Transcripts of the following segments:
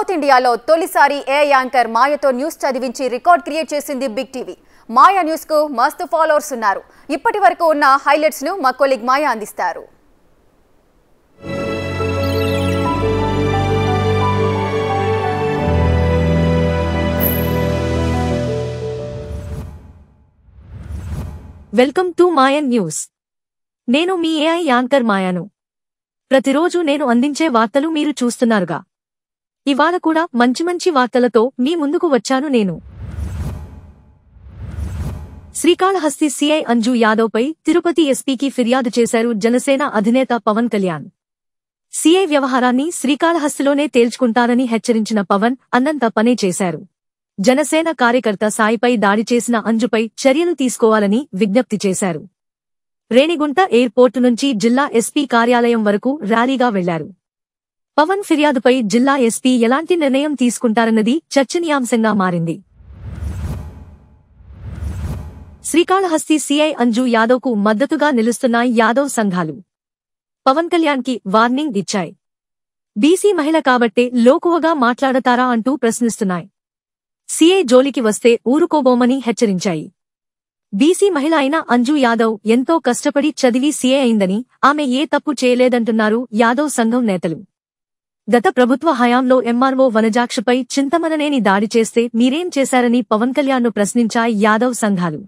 south ఇండియాలో తొలిసారి a anchor మాయతో న్యూస్ చదివించి రికార్డ్ క్రియేట్ చేసింది బిగ్ టీవీ మాయా న్యూస్ కు మస్తు ఫాలోవర్స్ ఉన్నారు ఇప్పటి వరకు ఉన్న హైలైట్స్ను మా కొలిగ్ మాయా అందిస్తారు వెల్కమ్ టు మాయన్ న్యూస్ నేను మీ ఏఐ యాంకర్ మాయాను ప్రతిరోజు నేను అందించే వార్తలు మీరు చూస్తున్నారుగా ఇవాళ కూడా మంచి మంచి వార్తలతో మీ ముందుకు వచ్చాను నేను శ్రీకాళహస్తి సీఐ అంజు యాదవ్పై తిరుపతి ఎస్పీకి ఫిర్యాదు చేశారు జనసేన అధినేత పవన్ కళ్యాణ్ సీఐ వ్యవహారాన్ని శ్రీకాళహస్తిలోనే తేల్చుకుంటారని హెచ్చరించిన పవన్ అన్నంత పనే చేశారు జనసేన కార్యకర్త సాయిపై దాడి చేసిన అంజుపై చర్యలు తీసుకోవాలని విజ్ఞప్తి చేశారు రేణిగుంట ఎయిర్పోర్టు నుంచి జిల్లా ఎస్పీ కార్యాలయం వరకు ర్యాలీగా వెళ్లారు పవన్ ఫిర్యాదుపై జిల్లా ఎస్పీ ఎలాంటి నిర్ణయం తీసుకుంటారన్నది చర్చనీయాంశంగా మారింది శ్రీకాళహస్తి సీఐ అంజు యాదవ్కు మద్దతుగా నిలుస్తున్నాయి యాదవ్ సంఘాలు పవన్ కళ్యాణ్కి వార్నింగ్ ఇచ్చాయి బీసీ మహిళ కాబట్టే లోకువగా మాట్లాడతారా అంటూ ప్రశ్నిస్తున్నాయి సీఐ జోలికి వస్తే ఊరుకోబోమని హెచ్చరించాయి బీసీ మహిళ అయిన అంజు యాదవ్ ఎంతో కష్టపడి చదివి సీఐ అయిందని ఆమె ఏ తప్పు చేయలేదంటున్నారు యాదవ్ సంఘం నేతలు గత ప్రభుత్వ హయాంలో ఎంఆర్ఓ వనజాక్షపై చింతమననేని దాడి చేస్తే మీరేం చేశారని పవన్ కళ్యాణ్ను ప్రశ్నించాయి యాదవ్ సంఘాలు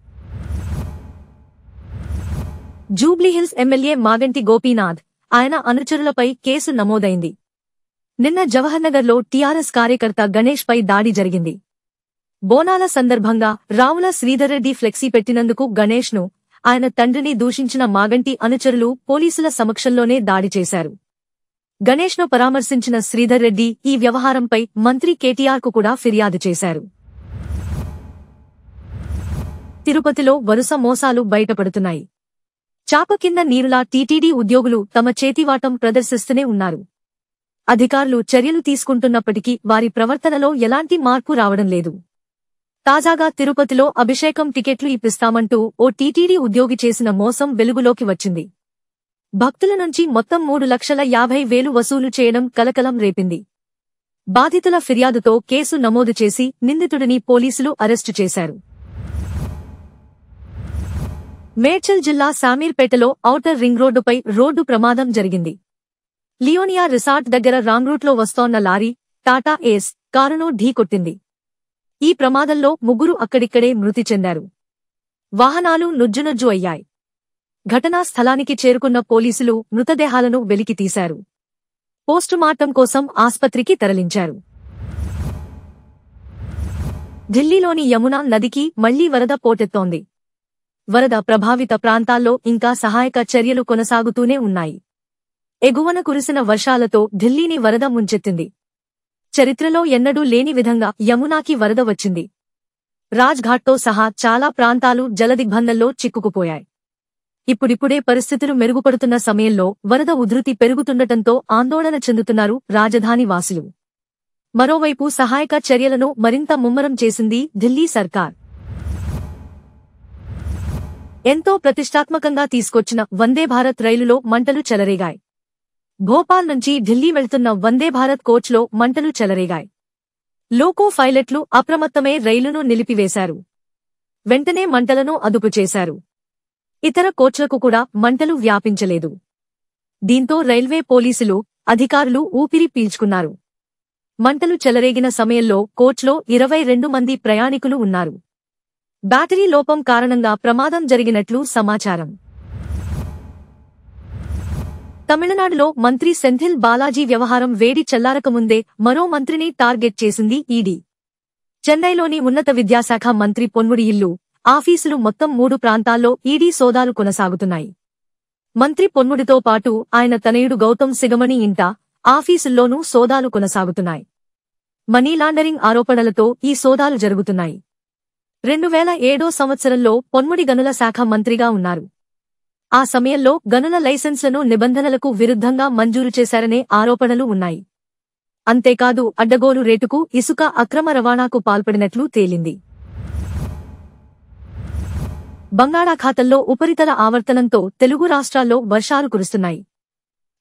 జూబ్లీహిల్స్ ఎమ్మెల్యే మాగంటి గోపీనాథ్ ఆయన అనుచరులపై కేసు నమోదైంది నిన్న జవహర్నగర్లో టీఆర్ఎస్ కార్యకర్త గణేష్పై దాడి జరిగింది బోనాల సందర్భంగా రావుల శ్రీధర్రెడ్డి ఫ్లెక్సీ పెట్టినందుకు గణేష్ను ఆయన తండ్రిని దూషించిన మాగంటి అనుచరులు పోలీసుల సమక్షంలోనే దాడి చేశారు గణేష్ ను పరామర్శించిన శ్రీధర్ రెడ్డి ఈ వ్యవహారంపై మంత్రి కేటీఆర్ కు కూడా ఫిర్యాదు చేశారు తిరుపతిలో వరుస మోసాలు బయటపడుతున్నాయి చాప కింద నీరులా టీటీడీ ఉద్యోగులు తమ చేతివాటం ప్రదర్శిస్తూనే ఉన్నారు అధికారులు చర్యలు తీసుకుంటున్నప్పటికీ వారి ప్రవర్తనలో ఎలాంటి మార్పు రావడం లేదు తాజాగా తిరుపతిలో అభిషేకం టికెట్లు ఇప్పిస్తామంటూ ఓ టీటీడీ ఉద్యోగి చేసిన మోసం వెలుగులోకి వచ్చింది భక్తుల నుంచి మొత్తం మూడు లక్షల యాభై వేలు వసూలు చేయడం కలకలం రేపింది బాధితుల ఫిర్యాదుతో కేసు నమోదు చేసి నిందితుడిని పోలీసులు అరెస్టు చేశారు మేడ్చల్ జిల్లా సామీర్పేటలో ఔటర్ రింగ్ రోడ్డుపై రోడ్డు ప్రమాదం జరిగింది లియోనియా రిసార్ట్ దగ్గర రాంగ్రూట్లో వస్తోన్న లారీ టాటా ఏస్ కారును ఢీకొట్టింది ఈ ప్రమాదంలో ముగ్గురు అక్కడిక్కడే మృతి చెందారు వాహనాలు నుజ్జునుజ్జు అయ్యాయి ఘటనా స్థలానికి చేరుకున్న పోలీసులు మృతదేహాలను వెలికితీశారు పోస్టుమార్టం కోసం ఆస్పత్రికి తరలించారు ఢిల్లీలోని యమునా నదికి మళ్లీ వరద పోటెత్తోంది వరద ప్రభావిత ప్రాంతాల్లో ఇంకా సహాయక చర్యలు కొనసాగుతూనే ఉన్నాయి ఎగువన కురిసిన వర్షాలతో ఢిల్లీని వరద ముంచెత్తింది చరిత్రలో ఎన్నడూ లేని విధంగా యమునాకి వరద వచ్చింది రాజ్ఘాట్తో సహా చాలా ప్రాంతాలు జలదిగ్బంధంలో చిక్కుకుపోయాయి ఇప్పుడిప్పుడే పరిస్థితులు మెరుగుపడుతున్న సమయంలో వరద ఉధృతి పెరుగుతుండటంతో ఆందోళన చెందుతున్నారు రాజధాని వాసులు మరోవైపు సహాయక చర్యలను మరింత ముమ్మరం చేసింది ఢిల్లీ సర్కార్ ఎంతో ప్రతిష్టాత్మకంగా తీసుకొచ్చిన వందే భారత్ రైలులో మంటలు చెలరేగాయి భోపాల్ నుంచి ఢిల్లీ వెళ్తున్న వందే భారత్ కోచ్లో మంటలు చెలరేగాయి లోకో పైలట్లు అప్రమత్తమే రైలును నిలిపివేశారు వెంటనే మంటలను అదుపు చేశారు ఇతర కోచ్లకు కూడా మంటలు వ్యాపించలేదు దీంతో రైల్వే పోలీసులు అధికారులు ఊపిరి పీల్చుకున్నారు మంటలు చెలరేగిన సమయంలో కోచ్లో ఇరవై రెండు మంది ప్రయాణికులు ఉన్నారు బ్యాటరీ లోపం కారణంగా ప్రమాదం జరిగినట్లు సమాచారం తమిళనాడులో మంత్రి సెంథిల్ బాలాజీ వ్యవహారం వేడి చల్లారకముందే మరో మంత్రిని టార్గెట్ చేసింది ఈడీ చెన్నైలోని ఉన్నత విద్యాశాఖ మంత్రి పొన్ముడి ఇల్లు ఆఫీసులు మొత్తం మూడు ప్రాంతాల్లో ఈడీ సోదాలు కొనసాగుతున్నాయి మంత్రి పొన్నుడితో పాటు ఆయన తనయుడు గౌతమ్ సిగమణి ఇంట ఆఫీసుల్లోనూ సోదాలు కొనసాగుతున్నాయి మనీ లాండరింగ్ ఆరోపణలతో ఈ సోదాలు జరుగుతున్నాయి రెండు వేల ఏడో సంవత్సరంలో పొన్ముడి గనుల శాఖ మంత్రిగా ఉన్నారు ఆ సమయంలో గనుల లైసెన్సులను నిబంధనలకు విరుద్ధంగా మంజూరు చేశారనే ఆరోపణలు ఉన్నాయి అంతేకాదు అడ్డగోలు రేటుకు ఇసుక అక్రమ రవాణాకు పాల్పడినట్లు తేలింది బంగాళాఖాతంలో ఉపరితల ఆవర్తనంతో తెలుగు రాష్ట్రాల్లో వర్షాలు కురుస్తున్నాయి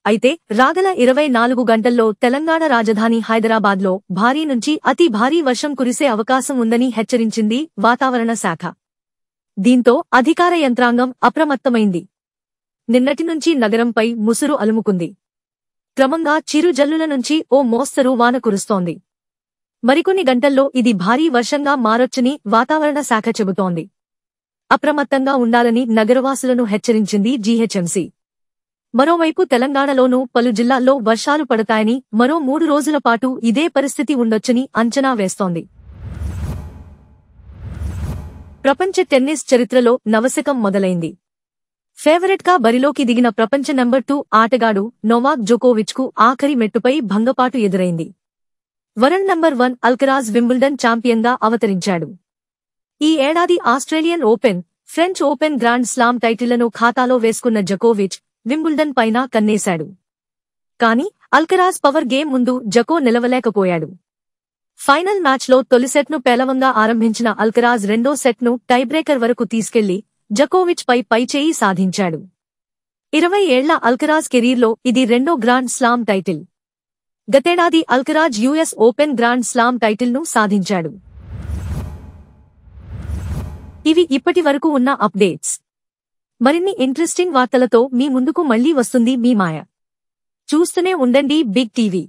అయితే రాగల ఇరవై నాలుగు గంటల్లో తెలంగాణ రాజధాని హైదరాబాద్లో భారీ నుంచి అతి భారీ వర్షం కురిసే అవకాశం ఉందని హెచ్చరించింది వాతావరణ శాఖ దీంతో అధికార యంత్రాంగం అప్రమత్తమైంది నిన్నటి నుంచి నగరంపై ముసురు అలుముకుంది క్రమంగా చిరు జల్లుల నుంచి ఓ మోస్తరు వాన కురుస్తోంది మరికొన్ని గంటల్లో ఇది భారీ వర్షంగా మారొచ్చని వాతావరణ శాఖ చెబుతోంది అప్రమత్తంగా ఉండాలని నగరవాసులను హెచ్చరించింది జీహెచ్ఎంసీ మరోవైపు తెలంగాణలోనూ పలు జిల్లాల్లో వర్షాలు పడతాయని మరో మూడు రోజుల పాటు ఇదే పరిస్థితి ఉండొచ్చని అంచనా వేస్తోంది ప్రపంచ టెన్నిస్ చరిత్రలో నవశకం మొదలైంది ఫేవరెట్గా బరిలోకి దిగిన ప్రపంచ నంబర్ టూ ఆటగాడు నోవాక్ జోకోవిచ్కు ఆఖరి మెట్టుపై భంగపాటు ఎదురైంది world number one Alcaraz Wimbledon ఛాంపియన్గా అవతరించాడు ఈ ఏడాది Australian Open French Open grand slam టైటిళ్లను ఖాతాలో వేసుకున్న జకోవిచ్ వింబుల్డన్ పైన కన్నేశాడు కాని అల్కరాజ్ పవర్ గేమ్ ముందు జకో నిలవలేకపోయాడు ఫైనల్ మ్యాచ్లో తొలి సెట్ను పేలవంగా ఆరంభించిన అల్కరాజ్ రెండో సెట్ను టైబ్రేకర్ వరకు తీసుకెళ్లి జకోవిచ్ పై పైచేయి సాధించాడు ఇరవై ఏళ్ల అల్కరాజ్ కెరీర్లో ఇది రెండో గ్రాండ్ స్లామ్ టైటిల్ గతేడాది Alcaraz US Open grand slam టైటిల్ను సాధించాడు ఇవి ఇప్పటి వరకు ఉన్న అప్డేట్స్ మరిన్ని ఇంట్రెస్టింగ్ వార్తలతో మీ ముందుకు మళ్లీ వస్తుంది మీ మాయ చూస్తూనే ఉండండి బిగ్ టీవీ